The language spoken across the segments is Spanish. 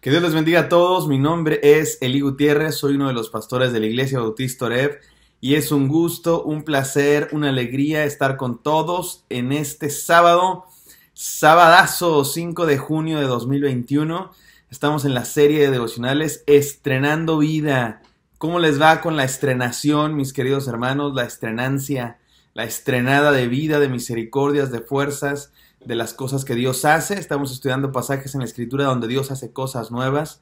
Que Dios les bendiga a todos. Mi nombre es Eli Gutiérrez, soy uno de los pastores de la Iglesia Bautista Oreb y es un gusto, un placer, una alegría estar con todos en este sábado, sabadazo 5 de junio de 2021. Estamos en la serie de devocionales Estrenando Vida. ¿Cómo les va con la estrenación, mis queridos hermanos? La estrenancia la estrenada de vida, de misericordias, de fuerzas, de las cosas que Dios hace. Estamos estudiando pasajes en la escritura donde Dios hace cosas nuevas.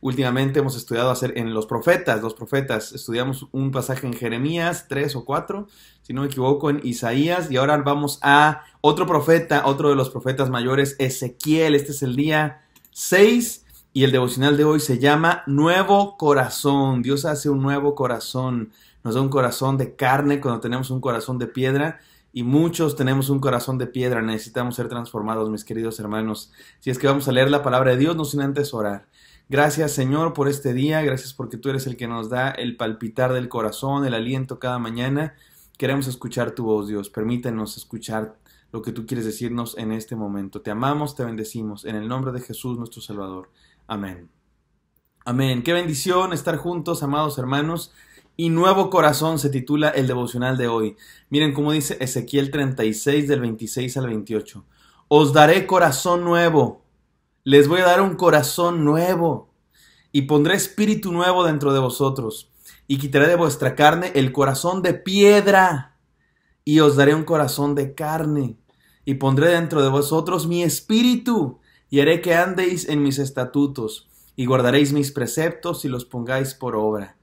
Últimamente hemos estudiado hacer en los profetas, los profetas. Estudiamos un pasaje en Jeremías 3 o 4, si no me equivoco, en Isaías. Y ahora vamos a otro profeta, otro de los profetas mayores, Ezequiel. Este es el día 6 y el devocional de hoy se llama Nuevo Corazón. Dios hace un nuevo corazón nos da un corazón de carne cuando tenemos un corazón de piedra y muchos tenemos un corazón de piedra, necesitamos ser transformados, mis queridos hermanos. Si es que vamos a leer la palabra de Dios, no sin antes orar. Gracias Señor por este día, gracias porque tú eres el que nos da el palpitar del corazón, el aliento cada mañana. Queremos escuchar tu voz, Dios. Permítenos escuchar lo que tú quieres decirnos en este momento. Te amamos, te bendecimos, en el nombre de Jesús nuestro Salvador. Amén. Amén. Qué bendición estar juntos, amados hermanos y nuevo corazón se titula el devocional de hoy. Miren cómo dice Ezequiel 36 del 26 al 28. Os daré corazón nuevo. Les voy a dar un corazón nuevo. Y pondré espíritu nuevo dentro de vosotros. Y quitaré de vuestra carne el corazón de piedra. Y os daré un corazón de carne. Y pondré dentro de vosotros mi espíritu. Y haré que andéis en mis estatutos. Y guardaréis mis preceptos y los pongáis por obra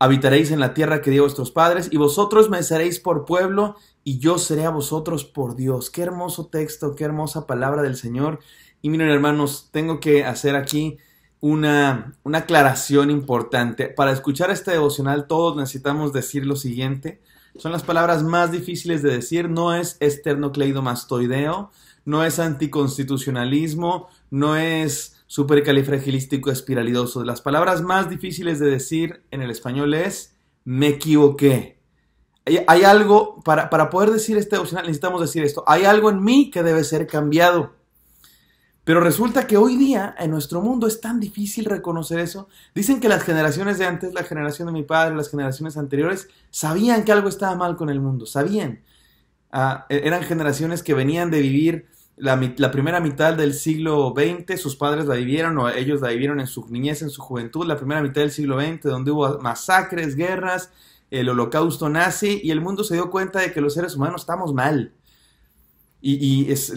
Habitaréis en la tierra que dio a vuestros padres, y vosotros me seréis por pueblo, y yo seré a vosotros por Dios. Qué hermoso texto, qué hermosa palabra del Señor. Y miren, hermanos, tengo que hacer aquí una, una aclaración importante. Para escuchar este devocional, todos necesitamos decir lo siguiente. Son las palabras más difíciles de decir, no es esternocleidomastoideo, no es anticonstitucionalismo, no es supercalifragilístico espiralidoso. De las palabras más difíciles de decir en el español es me equivoqué. Hay, algo, para, para, poder decir este necesitamos decir esto, hay algo en mí que debe ser cambiado. Pero resulta que hoy día en nuestro mundo es tan difícil reconocer eso. Dicen que las generaciones de antes, la generación de mi padre, las generaciones anteriores, sabían que algo estaba mal con el mundo, sabían. Ah, e-, eran generaciones que venían de vivir la, primera mitad del siglo XX, sus padres la vivieron o ellos la vivieron en su niñez, en su juventud, la primera mitad del siglo XX, donde hubo masacres, guerras, el holocausto nazi, y el mundo se dio cuenta de que los seres humanos estamos mal. Y, es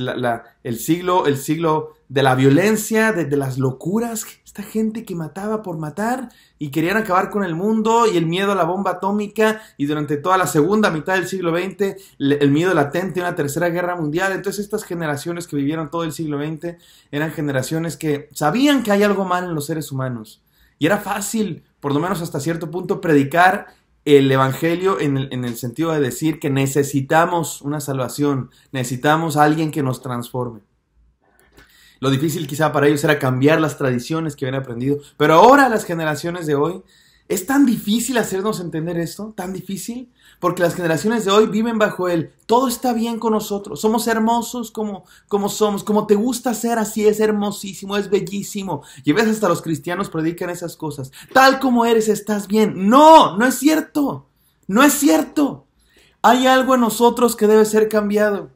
el, siglo, el siglo de la violencia, de, las locuras, esta gente que mataba por matar y querían acabar con el mundo y el miedo a la bomba atómica y durante toda la segunda mitad del siglo XX el miedo latente a una tercera guerra mundial. Entonces estas generaciones que vivieron todo el siglo XX eran generaciones que sabían que hay algo mal en los seres humanos y era fácil, por lo menos hasta cierto punto, predicar el Evangelio en el, sentido de decir que necesitamos una salvación, necesitamos a alguien que nos transforme. Lo difícil quizá para ellos era cambiar las tradiciones que habían aprendido, pero ahora las generaciones de hoy ¿Es tan difícil hacernos entender esto? ¿Tan difícil? Porque las generaciones de hoy viven bajo Él. todo está bien con nosotros, somos hermosos como, como somos, como te gusta ser, así es hermosísimo, es bellísimo. Y ves hasta los cristianos predican esas cosas. Tal como eres, estás bien. No, no es cierto. No es cierto. Hay algo en nosotros que debe ser cambiado.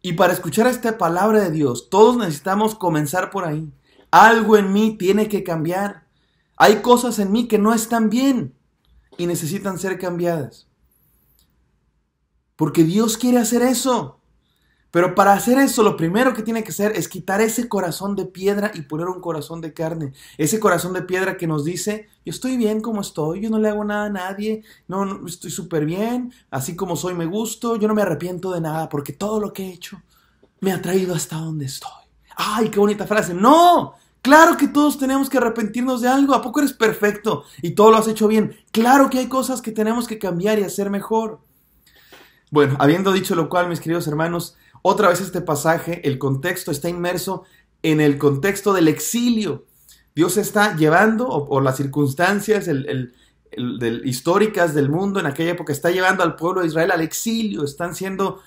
Y para escuchar esta palabra de Dios, todos necesitamos comenzar por ahí. Algo en mí tiene que cambiar. Hay cosas en mí que no están bien y necesitan ser cambiadas. Porque Dios quiere hacer eso. Pero para hacer eso, lo primero que tiene que hacer es quitar ese corazón de piedra y poner un corazón de carne. Ese corazón de piedra que nos dice, yo estoy bien como estoy, yo no le hago nada a nadie, no, estoy súper bien, así como soy me gusto, yo no me arrepiento de nada porque todo lo que he hecho me ha traído hasta donde estoy. ¡Ay, qué bonita frase! No, Claro que todos tenemos que arrepentirnos de algo, ¿a poco eres perfecto y todo lo has hecho bien? Claro que hay cosas que tenemos que cambiar y hacer mejor. Bueno, habiendo dicho lo cual, mis queridos hermanos, otra vez este pasaje, el contexto está inmerso en el contexto del exilio. Dios está llevando, o, las circunstancias históricas del mundo en aquella época, está llevando al pueblo de Israel al exilio, están siendo,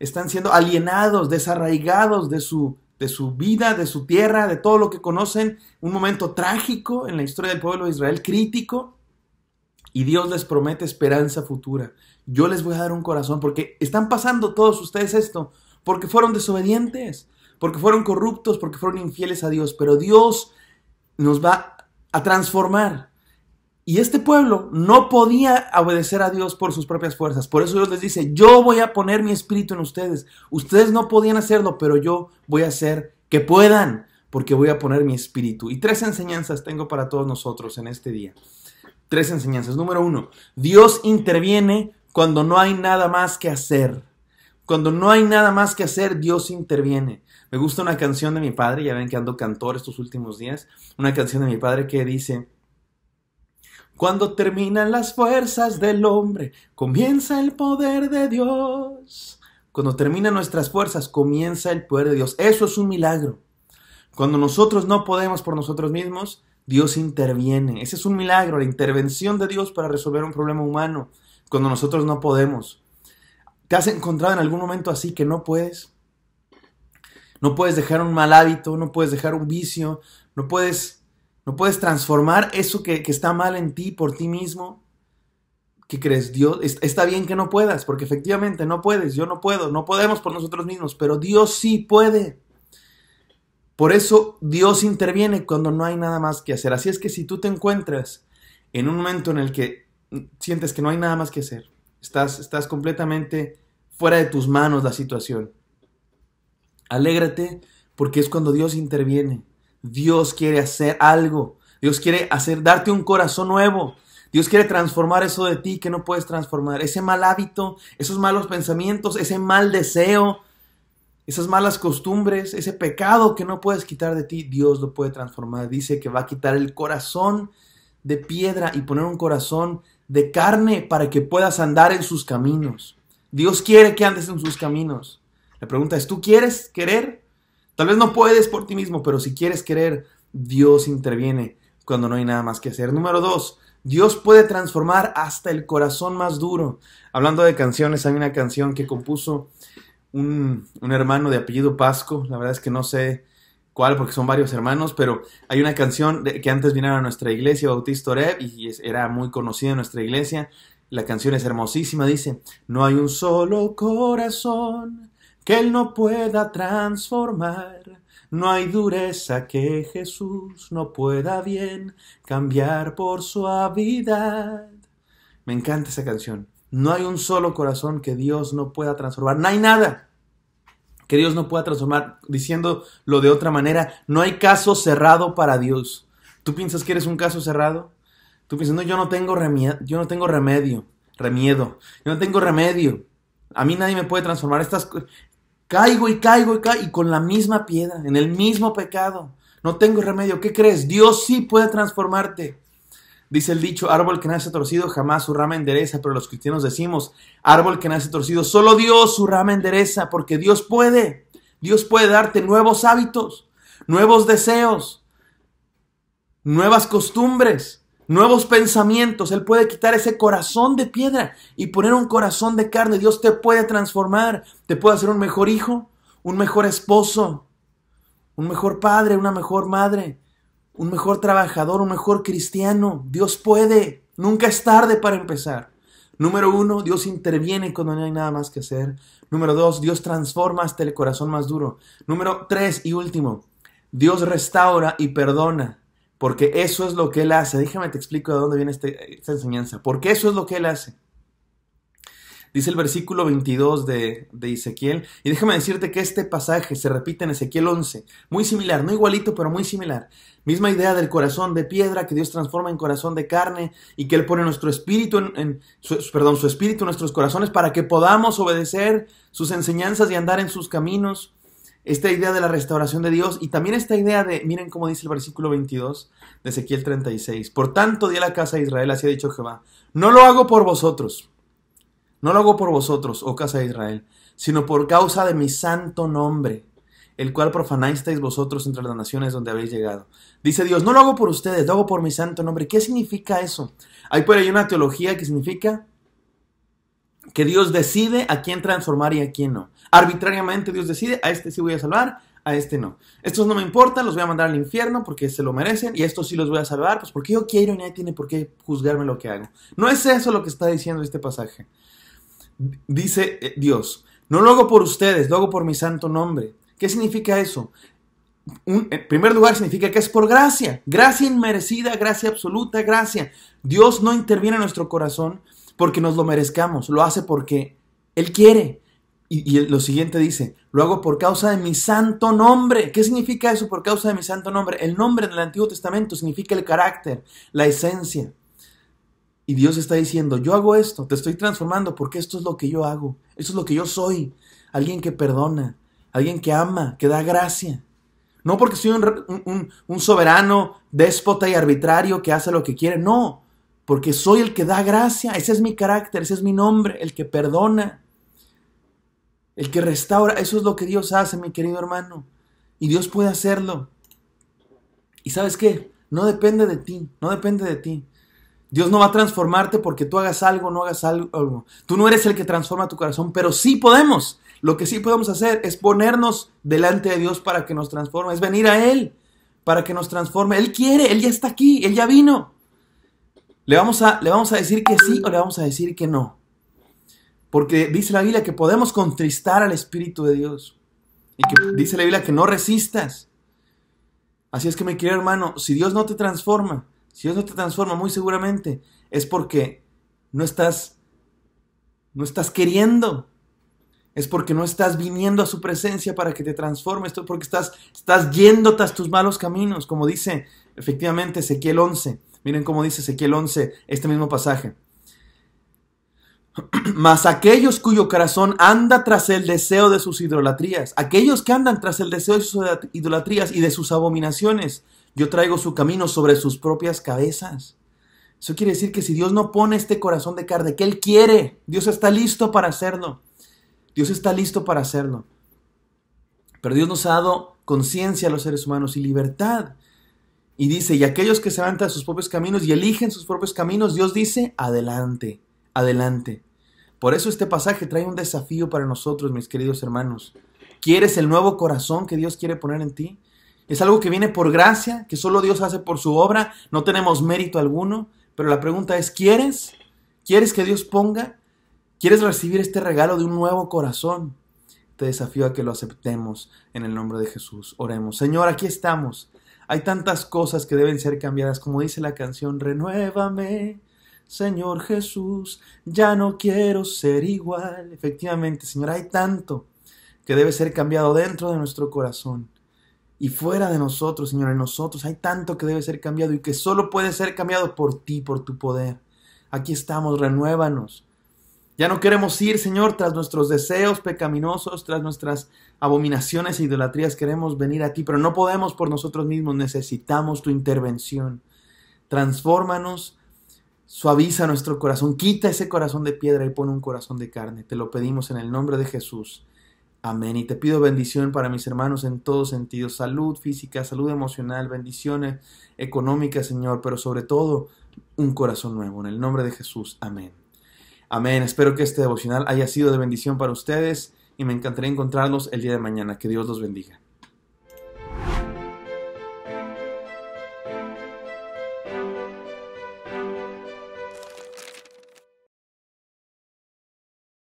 están siendo alienados, desarraigados de su, de su vida, de su tierra, de todo lo que conocen, un momento trágico en la historia del pueblo de Israel, crítico, y Dios les promete esperanza futura. Yo les voy a dar un corazón, porque están pasando todos ustedes esto, porque fueron desobedientes, porque fueron corruptos, porque fueron infieles a Dios, pero Dios nos va a transformar, y este pueblo no podía obedecer a Dios por sus propias fuerzas. Por eso Dios les dice, yo voy a poner mi espíritu en ustedes. Ustedes no podían hacerlo, pero yo voy a hacer que puedan, porque voy a poner mi espíritu. Y tres enseñanzas tengo para todos nosotros en este día. Tres enseñanzas. Número uno, Dios interviene cuando no hay nada más que hacer. Cuando no hay nada más que hacer, Dios interviene. Me gusta una canción de mi padre, ya ven que ando cantor estos últimos días, una canción de mi padre que dice, cuando terminan las fuerzas del hombre, comienza el poder de Dios. Cuando terminan nuestras fuerzas, comienza el poder de Dios. Eso es un milagro. Cuando nosotros no podemos por nosotros mismos, Dios interviene. Ese es un milagro, la intervención de Dios para resolver un problema humano, cuando nosotros no podemos. ¿Te has encontrado en algún momento así que no puedes? No puedes dejar un mal hábito, no puedes dejar un vicio, no puedes no puedes transformar eso que, está mal en ti por ti mismo. Que crees? Dios, está bien que no puedas, porque efectivamente no puedes, yo no puedo, no podemos por nosotros mismos, pero Dios sí puede. Por eso Dios interviene cuando no hay nada más que hacer. Así es que si tú te encuentras en un momento en el que sientes que no hay nada más que hacer, estás, estás completamente fuera de tus manos la situación, alégrate porque es cuando Dios interviene. Dios quiere hacer algo. Dios quiere hacer, darte un corazón nuevo. Dios quiere transformar eso de ti que no puedes transformar. Ese mal hábito, esos malos pensamientos, ese mal deseo, esas malas costumbres, ese pecado que no puedes quitar de ti, Dios lo puede transformar. Dice que va a quitar el corazón de piedra y poner un corazón de carne para que puedas andar en sus caminos. Dios quiere que andes en sus caminos. La pregunta es, ¿tú quieres querer Tal vez no puedes por ti mismo, pero si quieres querer, Dios interviene cuando no hay nada más que hacer. Número dos, Dios puede transformar hasta el corazón más duro. Hablando de canciones, hay una canción que compuso un, hermano de apellido Pasco. La verdad es que no sé cuál porque son varios hermanos, pero hay una canción que antes vinieron a nuestra iglesia, Bautista Oreb, y era muy conocida en nuestra iglesia. La canción es hermosísima, dice, no hay un solo corazón que Él no pueda transformar. No hay dureza que Jesús no pueda bien cambiar por suavidad. Me encanta esa canción. No hay un solo corazón que Dios no pueda transformar. No hay nada que Dios no pueda transformar. Diciendo lo de otra manera, no hay caso cerrado para Dios. ¿Tú piensas que eres un caso cerrado? Tú piensas, no, yo no tengo, remedio, yo no tengo remedio, remiedo, yo no tengo remedio. A mí nadie me puede transformar. Estas, Caigo y caigo y caigo y con la misma piedra, en el mismo pecado. No tengo remedio. ¿Qué crees? Dios sí puede transformarte. Dice el dicho, árbol que nace torcido jamás su rama endereza, pero los cristianos decimos, árbol que nace torcido, solo Dios su rama endereza, porque Dios puede. Dios puede darte nuevos hábitos, nuevos deseos, nuevas costumbres nuevos pensamientos. Él puede quitar ese corazón de piedra y poner un corazón de carne. Dios te puede transformar, te puede hacer un mejor hijo, un mejor esposo, un mejor padre, una mejor madre, un mejor trabajador, un mejor cristiano. Dios puede. Nunca es tarde para empezar. Número uno, Dios interviene cuando no hay nada más que hacer. Número dos, Dios transforma hasta el corazón más duro. Número tres y último, Dios restaura y perdona porque eso es lo que él hace. Déjame te explico de dónde viene este, esta enseñanza. Porque eso es lo que él hace. Dice el versículo 22 de, de Ezequiel. Y déjame decirte que este pasaje se repite en Ezequiel 11. Muy similar, no igualito, pero muy similar. Misma idea del corazón de piedra que Dios transforma en corazón de carne y que Él pone nuestro espíritu en, perdón, su espíritu en nuestros corazones para que podamos obedecer sus enseñanzas y andar en sus caminos esta idea de la restauración de Dios y también esta idea de, miren cómo dice el versículo 22 de Ezequiel 36, por tanto di a la casa de Israel, así ha dicho Jehová, no lo hago por vosotros, no lo hago por vosotros, oh casa de Israel, sino por causa de mi santo nombre, el cual profanáis vosotros entre las naciones donde habéis llegado. Dice Dios, no lo hago por ustedes, lo hago por mi santo nombre. ¿Qué significa eso? Hay por ahí una teología que significa que Dios decide a quién transformar y a quién no. Arbitrariamente Dios decide, a este sí voy a salvar, a este no. Estos no me importan, los voy a mandar al infierno porque se lo merecen y estos sí los voy a salvar, pues porque yo quiero y nadie tiene por qué juzgarme lo que hago. No es eso lo que está diciendo este pasaje. Dice eh, Dios, no lo hago por ustedes, lo hago por mi santo nombre. ¿Qué significa eso? en primer lugar, significa que es por gracia, gracia inmerecida, gracia absoluta, gracia. Dios no interviene en nuestro corazón porque nos lo merezcamos, lo hace porque Él quiere. Y, lo siguiente dice, lo hago por causa de mi santo nombre. ¿Qué significa eso por causa de mi santo nombre? El nombre en el Antiguo Testamento significa el carácter, la esencia. Y Dios está diciendo, yo hago esto, te estoy transformando porque esto es lo que yo hago, esto es lo que yo soy. Alguien que perdona, alguien que ama, que da gracia. No porque soy un, un soberano, déspota y arbitrario que hace lo que quiere, no, porque soy el que da gracia, ese es mi carácter, ese es mi nombre, el que perdona el que restaura. Eso es lo que Dios hace, mi querido hermano. Y Dios puede hacerlo. ¿Y sabes qué? No depende de ti, no depende de ti. Dios no va a transformarte porque tú hagas algo, no hagas algo. Tú no eres el que transforma tu corazón, pero sí podemos. Lo que sí podemos hacer es ponernos delante de Dios para que nos transforme, es venir a Él para que nos transforme. Él quiere, Él ya está aquí, Él ya vino. ¿Le vamos a, le vamos a decir que sí o le vamos a decir que no? Porque dice la Biblia que podemos contristar al Espíritu de Dios. Y que dice la Biblia que no resistas. Así es que, mi querido hermano, si Dios no te transforma, si Dios no te transforma, muy seguramente es porque no estás, no estás queriendo. Es porque no estás viniendo a su presencia para que te transforme. Esto es porque estás, estás yendo tus malos caminos, como dice efectivamente Ezequiel 11. Miren cómo dice Ezequiel 11 este mismo pasaje. Mas aquellos cuyo corazón anda tras el deseo de sus idolatrías, aquellos que andan tras el deseo de sus idolatrías y de sus abominaciones, yo traigo su camino sobre sus propias cabezas. Eso quiere decir que si Dios no pone este corazón de carne, que Él quiere, Dios está listo para hacerlo. Dios está listo para hacerlo. Pero Dios nos ha dado conciencia a los seres humanos y libertad. Y dice, y aquellos que se van tras sus propios caminos y eligen sus propios caminos, Dios dice, adelante adelante. Por eso este pasaje trae un desafío para nosotros, mis queridos hermanos. ¿Quieres el nuevo corazón que Dios quiere poner en ti? Es algo que viene por gracia, que solo Dios hace por su obra, no tenemos mérito alguno, pero la pregunta es, ¿quieres? ¿Quieres que Dios ponga? ¿Quieres recibir este regalo de un nuevo corazón? Te desafío a que lo aceptemos en el nombre de Jesús. Oremos. Señor, aquí estamos. Hay tantas cosas que deben ser cambiadas, como dice la canción, renuévame Señor Jesús, ya no quiero ser igual. Efectivamente, Señor, hay tanto que debe ser cambiado dentro de nuestro corazón y fuera de nosotros, Señor, en nosotros. Hay tanto que debe ser cambiado y que solo puede ser cambiado por ti, por tu poder. Aquí estamos, renuévanos. Ya no queremos ir, Señor, tras nuestros deseos pecaminosos, tras nuestras abominaciones e idolatrías. Queremos venir a ti, pero no podemos por nosotros mismos. Necesitamos tu intervención. Transfórmanos Suaviza nuestro corazón, quita ese corazón de piedra y pone un corazón de carne. Te lo pedimos en el nombre de Jesús. Amén. Y te pido bendición para mis hermanos en todos sentidos, salud física, salud emocional, bendiciones económicas, Señor, pero sobre todo un corazón nuevo. En el nombre de Jesús. Amén. Amén. Espero que este devocional haya sido de bendición para ustedes y me encantaría encontrarlos el día de mañana. Que Dios los bendiga.